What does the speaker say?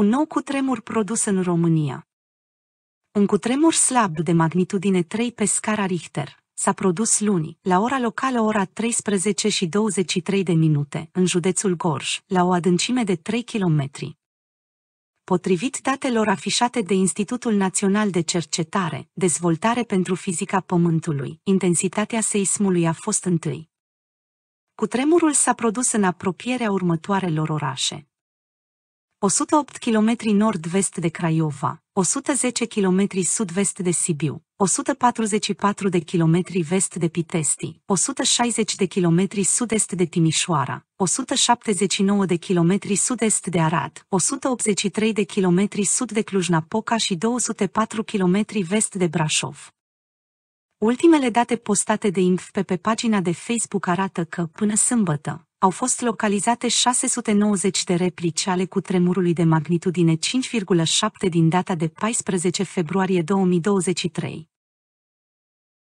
un nou cutremur produs în România. Un cutremur slab de magnitudine 3 pe scara Richter s-a produs luni, la ora locală ora 13 și 23 de minute, în județul Gorj, la o adâncime de 3 km. Potrivit datelor afișate de Institutul Național de Cercetare, Dezvoltare pentru Fizica Pământului, intensitatea seismului a fost întâi. Cutremurul s-a produs în apropierea următoarelor orașe. 108 km nord-vest de Craiova, 110 km sud-vest de Sibiu, 144 de km vest de Pitesti, 160 de km sud-est de Timișoara, 179 de km sud-est de Arad, 183 de km sud de Cluj-Napoca și 204 km vest de Brașov. Ultimele date postate de INFP pe pagina de Facebook arată că, până sâmbătă, au fost localizate 690 de replici ale cutremurului de magnitudine 5,7 din data de 14 februarie 2023.